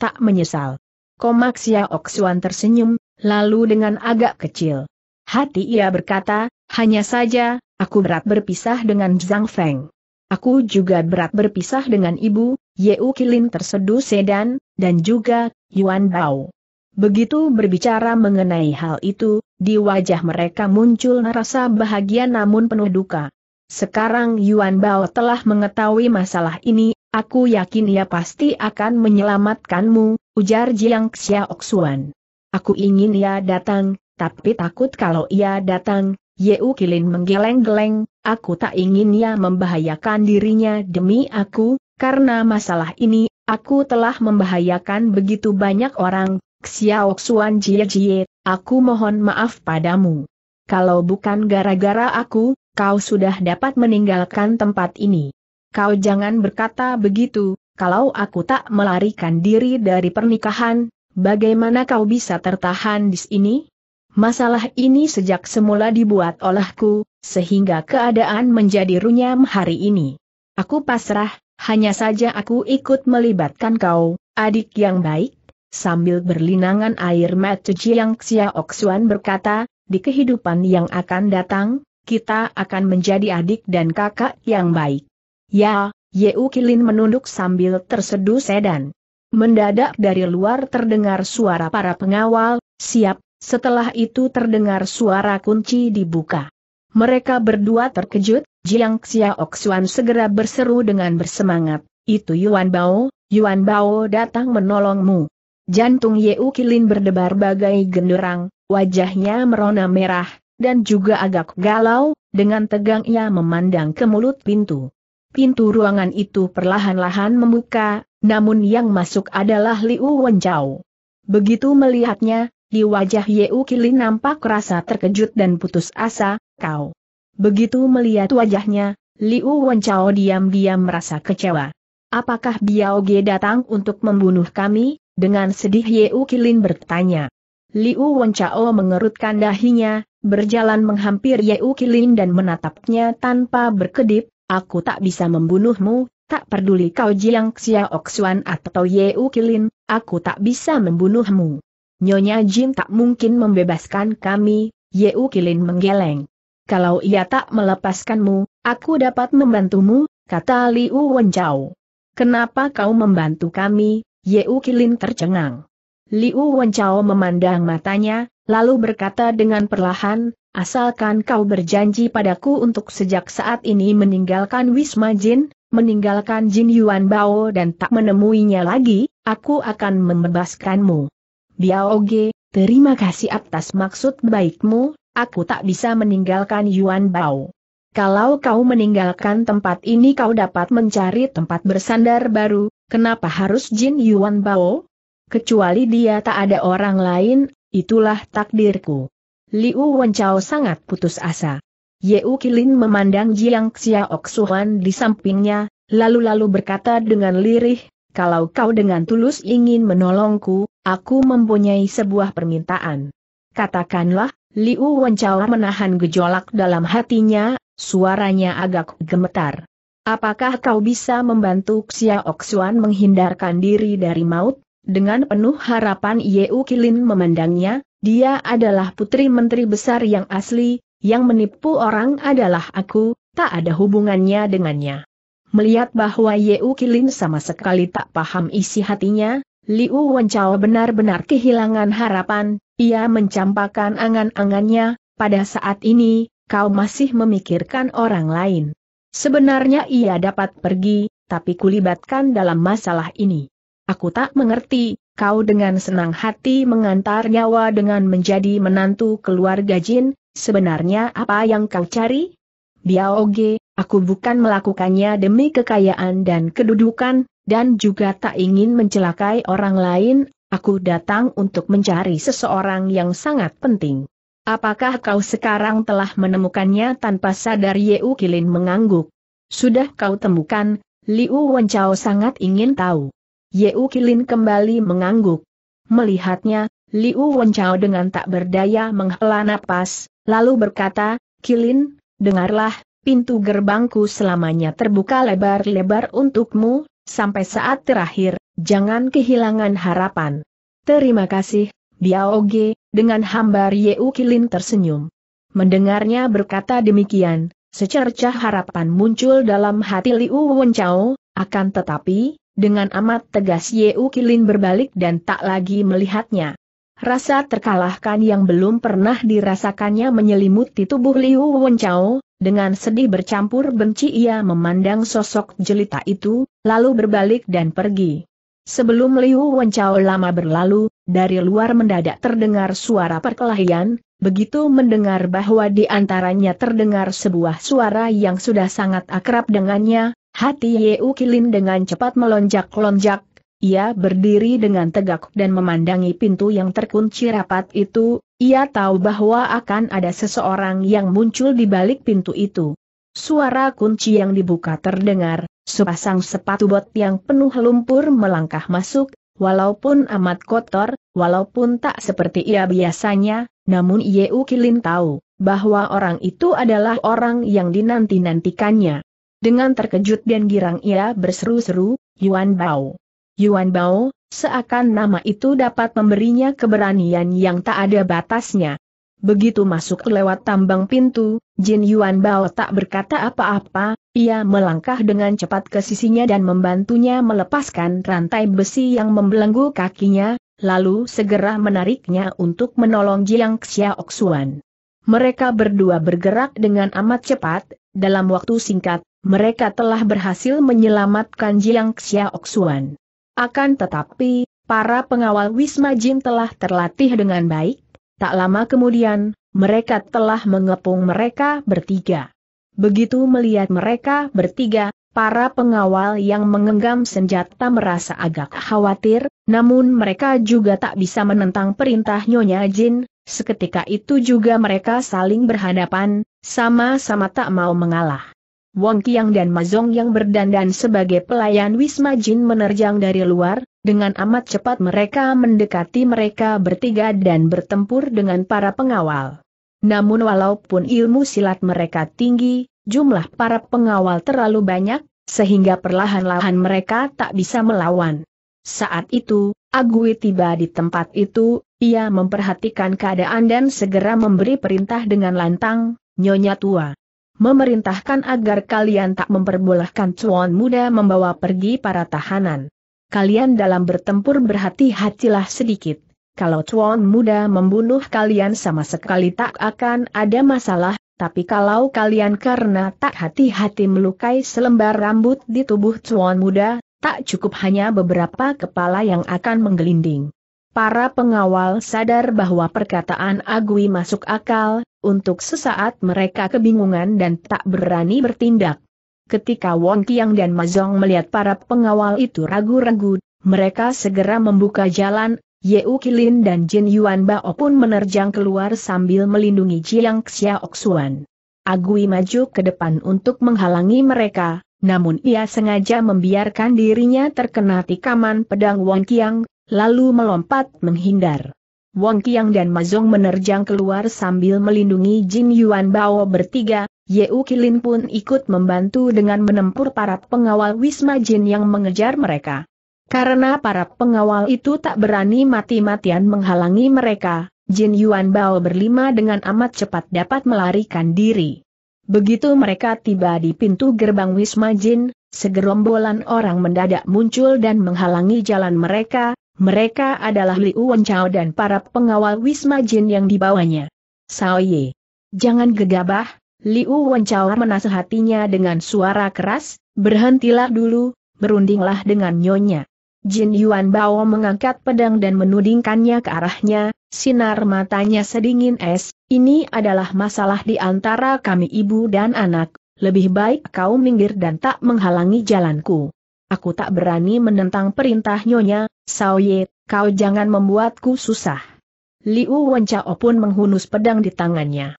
Tak menyesal. Komak Xiao Xuan tersenyum, lalu dengan agak kecil. Hati ia berkata, hanya saja, aku berat berpisah dengan Zhang Feng. Aku juga berat berpisah dengan ibu, Yeukilin Kilin terseduh sedan, dan juga, Yuan Bao. Begitu berbicara mengenai hal itu, di wajah mereka muncul rasa bahagia namun penuh duka. Sekarang Yuan Bao telah mengetahui masalah ini, aku yakin ia pasti akan menyelamatkanmu, ujar Jiang Xiaoxuan. Aku ingin ia datang, tapi takut kalau ia datang, Yeu Kilin menggeleng-geleng, aku tak ingin ia membahayakan dirinya demi aku, karena masalah ini, aku telah membahayakan begitu banyak orang, Xiaoxuan, Jie Jie aku mohon maaf padamu. Kalau bukan gara-gara aku, kau sudah dapat meninggalkan tempat ini. Kau jangan berkata begitu, kalau aku tak melarikan diri dari pernikahan, bagaimana kau bisa tertahan di sini? Masalah ini sejak semula dibuat olehku, sehingga keadaan menjadi runyam hari ini. Aku pasrah, hanya saja aku ikut melibatkan kau, adik yang baik, sambil berlinangan air mata Jiang Xiaoxuan berkata, di kehidupan yang akan datang, kita akan menjadi adik dan kakak yang baik. Ya, Yeu Kilin menunduk sambil terseduh sedan. Mendadak dari luar terdengar suara para pengawal, siap, setelah itu terdengar suara kunci dibuka. Mereka berdua terkejut, Jiang Xiaoxuan segera berseru dengan bersemangat, itu Yuan Bao, Yuan Bao datang menolongmu. Jantung Yeu Kilin berdebar bagai genderang, wajahnya merona merah, dan juga agak galau, dengan tegang ia memandang ke mulut pintu. Pintu ruangan itu perlahan-lahan membuka, namun yang masuk adalah Liu Wenjau. Begitu melihatnya, di wajah Yeu Kilin nampak rasa terkejut dan putus asa, kau. Begitu melihat wajahnya, Liu Wenjau diam-diam merasa kecewa. Apakah Biao Ge datang untuk membunuh kami? Dengan sedih Yeu Kilin bertanya. Liu Wenchao mengerutkan dahinya, berjalan menghampiri Yeu Kilin dan menatapnya tanpa berkedip, aku tak bisa membunuhmu, tak peduli kau Jiang Xiao Xuan atau Yeu Kilin, aku tak bisa membunuhmu. Nyonya Jin tak mungkin membebaskan kami, Yeu Kilin menggeleng. Kalau ia tak melepaskanmu, aku dapat membantumu, kata Liu Wenchao. Kenapa kau membantu kami, Yeu Kilin tercengang. Liu Wencao memandang matanya, lalu berkata dengan perlahan, asalkan kau berjanji padaku untuk sejak saat ini meninggalkan Wisma Jin, meninggalkan Jin Yuan Bao dan tak menemuinya lagi, aku akan membebaskanmu. Biaoge, terima kasih atas maksud baikmu, aku tak bisa meninggalkan Yuan Bao. Kalau kau meninggalkan tempat ini kau dapat mencari tempat bersandar baru, Kenapa harus Jin Yuan Bao? Kecuali dia tak ada orang lain, itulah takdirku. Liu Wenchao sangat putus asa. Ye Kilin memandang Jiang Xiaok di sampingnya, lalu-lalu berkata dengan lirih, kalau kau dengan tulus ingin menolongku, aku mempunyai sebuah permintaan. Katakanlah, Liu Wenchao menahan gejolak dalam hatinya, suaranya agak gemetar. Apakah kau bisa membantu Xiao Xuan menghindarkan diri dari maut? Dengan penuh harapan Yeu Kilin memandangnya, dia adalah putri menteri besar yang asli, yang menipu orang adalah aku, tak ada hubungannya dengannya. Melihat bahwa Yeu Kilin sama sekali tak paham isi hatinya, Liu Wenchao benar-benar kehilangan harapan, ia mencampakkan angan-angannya, pada saat ini, kau masih memikirkan orang lain. Sebenarnya ia dapat pergi, tapi kulibatkan dalam masalah ini. Aku tak mengerti, kau dengan senang hati mengantar nyawa dengan menjadi menantu keluarga Jin, sebenarnya apa yang kau cari? Biaoge, aku bukan melakukannya demi kekayaan dan kedudukan, dan juga tak ingin mencelakai orang lain, aku datang untuk mencari seseorang yang sangat penting. Apakah kau sekarang telah menemukannya tanpa sadar Yeu Kilin mengangguk? Sudah kau temukan, Liu Wenchao sangat ingin tahu. Yeu Kilin kembali mengangguk. Melihatnya, Liu Wenchao dengan tak berdaya menghela napas, lalu berkata, Kilin, dengarlah, pintu gerbangku selamanya terbuka lebar-lebar untukmu, sampai saat terakhir, jangan kehilangan harapan. Terima kasih, Biao dengan hambar Yeu Kilin tersenyum. Mendengarnya berkata demikian, secercah harapan muncul dalam hati Liu Wenchao, akan tetapi, dengan amat tegas Yeu Kilin berbalik dan tak lagi melihatnya. Rasa terkalahkan yang belum pernah dirasakannya menyelimuti tubuh Liu Wenchao, dengan sedih bercampur benci ia memandang sosok jelita itu, lalu berbalik dan pergi. Sebelum Liu Wenchao lama berlalu, dari luar mendadak terdengar suara perkelahian, begitu mendengar bahwa di antaranya terdengar sebuah suara yang sudah sangat akrab dengannya, hati Yeu Kilin dengan cepat melonjak-lonjak, ia berdiri dengan tegak dan memandangi pintu yang terkunci rapat itu, ia tahu bahwa akan ada seseorang yang muncul di balik pintu itu. Suara kunci yang dibuka terdengar, sepasang sepatu bot yang penuh lumpur melangkah masuk, Walaupun amat kotor, walaupun tak seperti ia biasanya, namun U Kilin tahu bahwa orang itu adalah orang yang dinanti-nantikannya. Dengan terkejut dan girang ia berseru-seru, Yuan Bao. Yuan Bao, seakan nama itu dapat memberinya keberanian yang tak ada batasnya. Begitu masuk lewat tambang pintu, Jin Yuan Bao tak berkata apa-apa, ia melangkah dengan cepat ke sisinya dan membantunya melepaskan rantai besi yang membelenggu kakinya, lalu segera menariknya untuk menolong Jiang Xiaoxuan. Mereka berdua bergerak dengan amat cepat, dalam waktu singkat, mereka telah berhasil menyelamatkan Jiang Xiaoxuan. Akan tetapi, para pengawal Wisma Jin telah terlatih dengan baik, Tak lama kemudian, mereka telah mengepung mereka bertiga. Begitu melihat mereka bertiga, para pengawal yang mengenggam senjata merasa agak khawatir, namun mereka juga tak bisa menentang perintah Nyonya Jin, seketika itu juga mereka saling berhadapan, sama-sama tak mau mengalah. Wong Kiang dan Mazong yang berdandan sebagai pelayan Wisma Jin menerjang dari luar, dengan amat cepat mereka mendekati mereka bertiga dan bertempur dengan para pengawal. Namun walaupun ilmu silat mereka tinggi, jumlah para pengawal terlalu banyak, sehingga perlahan-lahan mereka tak bisa melawan. Saat itu, Agui tiba di tempat itu, ia memperhatikan keadaan dan segera memberi perintah dengan lantang, Nyonya tua memerintahkan agar kalian tak memperbolehkan cuan muda membawa pergi para tahanan. Kalian dalam bertempur berhati-hatilah sedikit. Kalau cuan muda membunuh kalian sama sekali tak akan ada masalah, tapi kalau kalian karena tak hati-hati melukai selembar rambut di tubuh cuan muda, tak cukup hanya beberapa kepala yang akan menggelinding. Para pengawal sadar bahwa perkataan Agui masuk akal, untuk sesaat mereka kebingungan dan tak berani bertindak. Ketika Wong Kiang dan Mazong melihat para pengawal itu ragu-ragu, mereka segera membuka jalan, Yeu Kilin dan Jin Yuan Bao pun menerjang keluar sambil melindungi Jiang Xiaoxuan. Agui maju ke depan untuk menghalangi mereka, namun ia sengaja membiarkan dirinya terkena tikaman pedang Wong Kiang, lalu melompat menghindar. Wong Qiang dan Mazong menerjang keluar sambil melindungi Jin Yuan Bao bertiga, Yeu Kilin pun ikut membantu dengan menempur para pengawal Wisma Jin yang mengejar mereka. Karena para pengawal itu tak berani mati-matian menghalangi mereka, Jin Yuan Bao berlima dengan amat cepat dapat melarikan diri. Begitu mereka tiba di pintu gerbang Wisma Jin, segerombolan orang mendadak muncul dan menghalangi jalan mereka, mereka adalah Liu Wenchao dan para pengawal Wisma Jin yang dibawanya. Sao Ye. Jangan gegabah, Liu Wenchao menasehatinya dengan suara keras, berhentilah dulu, berundinglah dengan nyonya. Jin Yuan Bao mengangkat pedang dan menudingkannya ke arahnya, sinar matanya sedingin es, ini adalah masalah di antara kami ibu dan anak, lebih baik kau minggir dan tak menghalangi jalanku. Aku tak berani menentang perintah nyonya, Ye, kau jangan membuatku susah. Liu Wenchao pun menghunus pedang di tangannya.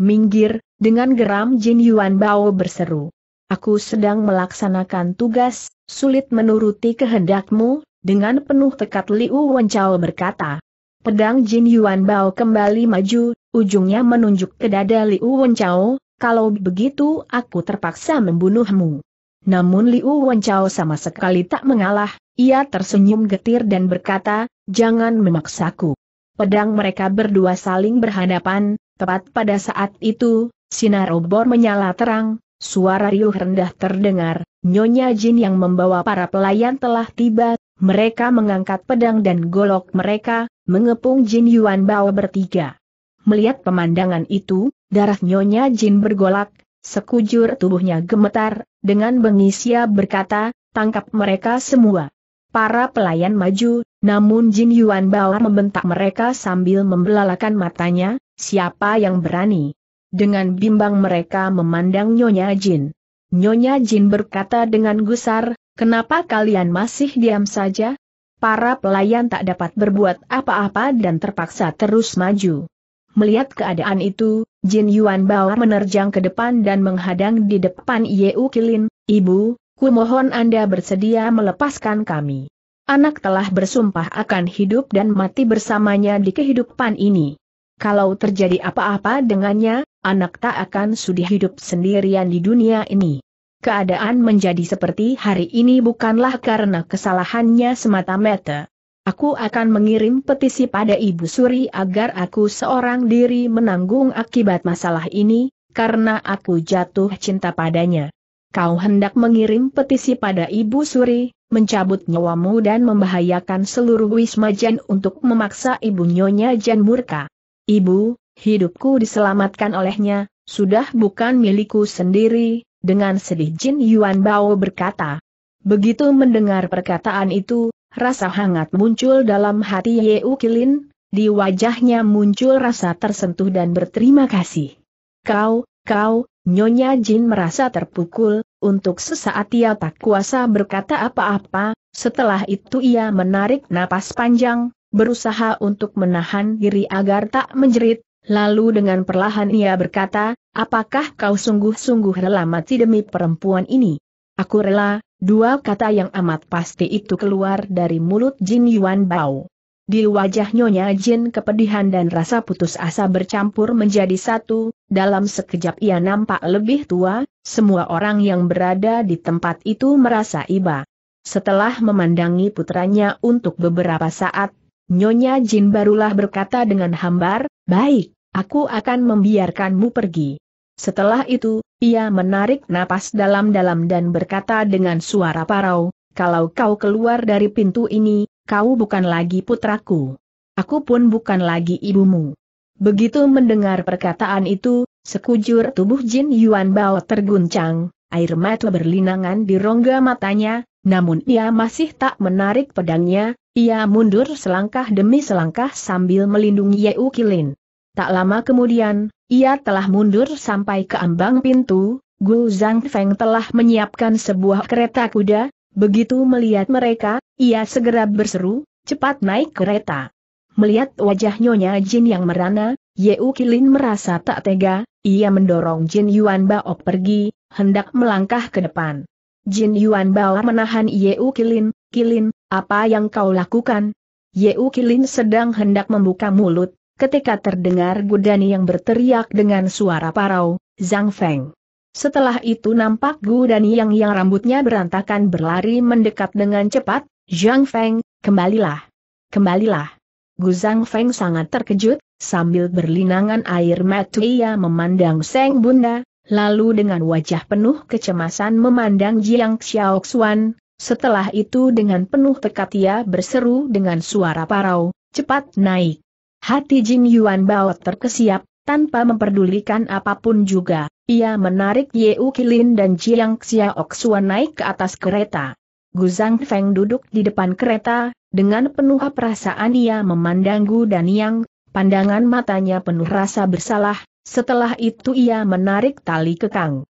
Minggir, dengan geram Jin Yuan Bao berseru. Aku sedang melaksanakan tugas, sulit menuruti kehendakmu, dengan penuh tekad Liu Wenchao berkata. Pedang Jin Yuan Bao kembali maju, ujungnya menunjuk ke dada Liu Wenchao, kalau begitu aku terpaksa membunuhmu. Namun Liu Wenchao sama sekali tak mengalah, ia tersenyum getir dan berkata, jangan memaksaku. Pedang mereka berdua saling berhadapan, tepat pada saat itu, sinar obor menyala terang, suara riuh rendah terdengar, Nyonya Jin yang membawa para pelayan telah tiba, mereka mengangkat pedang dan golok mereka, mengepung Jin Yuan Bao bertiga. Melihat pemandangan itu, darah Nyonya Jin bergolak, sekujur tubuhnya gemetar, dengan bengis ia berkata, tangkap mereka semua. Para pelayan maju, namun Jin Yuan Bao membentak mereka sambil membelalakan matanya, siapa yang berani? Dengan bimbang mereka memandang Nyonya Jin. Nyonya Jin berkata dengan gusar, kenapa kalian masih diam saja? Para pelayan tak dapat berbuat apa-apa dan terpaksa terus maju. Melihat keadaan itu, Jin Yuan Bao menerjang ke depan dan menghadang di depan Yeu Kilin, Ibu, kumohon Anda bersedia melepaskan kami. Anak telah bersumpah akan hidup dan mati bersamanya di kehidupan ini. Kalau terjadi apa-apa dengannya, anak tak akan sudi hidup sendirian di dunia ini. Keadaan menjadi seperti hari ini bukanlah karena kesalahannya semata-mata. Aku akan mengirim petisi pada Ibu Suri agar aku seorang diri menanggung akibat masalah ini, karena aku jatuh cinta padanya. Kau hendak mengirim petisi pada Ibu Suri, mencabut nyawamu dan membahayakan seluruh Wisma Jen untuk memaksa Ibu Nyonya Jan murka. Ibu, hidupku diselamatkan olehnya, sudah bukan milikku sendiri, dengan sedih Jin Yuan Bao berkata. Begitu mendengar perkataan itu, rasa hangat muncul dalam hati Yeukilin, Kilin, di wajahnya muncul rasa tersentuh dan berterima kasih. Kau, kau, Nyonya Jin merasa terpukul, untuk sesaat ia tak kuasa berkata apa-apa, setelah itu ia menarik napas panjang, berusaha untuk menahan diri agar tak menjerit, lalu dengan perlahan ia berkata, apakah kau sungguh-sungguh rela mati demi perempuan ini? Aku rela, dua kata yang amat pasti itu keluar dari mulut Jin Yuan Bao. Di wajah Nyonya Jin kepedihan dan rasa putus asa bercampur menjadi satu, dalam sekejap ia nampak lebih tua, semua orang yang berada di tempat itu merasa iba. Setelah memandangi putranya untuk beberapa saat, Nyonya Jin barulah berkata dengan hambar, Baik, aku akan membiarkanmu pergi. Setelah itu, ia menarik napas dalam-dalam dan berkata dengan suara parau, kalau kau keluar dari pintu ini, kau bukan lagi putraku. Aku pun bukan lagi ibumu. Begitu mendengar perkataan itu, sekujur tubuh Jin Yuan Bao terguncang, air mata berlinangan di rongga matanya, namun ia masih tak menarik pedangnya, ia mundur selangkah demi selangkah sambil melindungi U Kilin. Tak lama kemudian, ia telah mundur sampai ke ambang pintu, Gu Zhang Feng telah menyiapkan sebuah kereta kuda, Begitu melihat mereka, ia segera berseru, cepat naik kereta. Melihat wajah Nyonya Jin yang merana, Yeu Kilin merasa tak tega, ia mendorong Jin Yuan Bao pergi, hendak melangkah ke depan. Jin Yuan Bao menahan Yeu Kilin, Kilin, apa yang kau lakukan? Yeu Kilin sedang hendak membuka mulut, ketika terdengar Gudani yang berteriak dengan suara parau, Zhang Feng. Setelah itu nampak Gu dan Yang yang rambutnya berantakan berlari mendekat dengan cepat, Zhang Feng, kembalilah. Kembalilah. Gu Zhang Feng sangat terkejut, sambil berlinangan air mata ia memandang Seng Bunda, lalu dengan wajah penuh kecemasan memandang Jiang Xiaoxuan, setelah itu dengan penuh tekad ia berseru dengan suara parau, cepat naik. Hati Jin Yuan Bao terkesiap, tanpa memperdulikan apapun juga. Ia menarik Yeu Kilin dan Jiang Xiaoxuan naik ke atas kereta. Gu Zhang Feng duduk di depan kereta, dengan penuh perasaan ia memandang Gu dan Yang, pandangan matanya penuh rasa bersalah, setelah itu ia menarik tali kekang.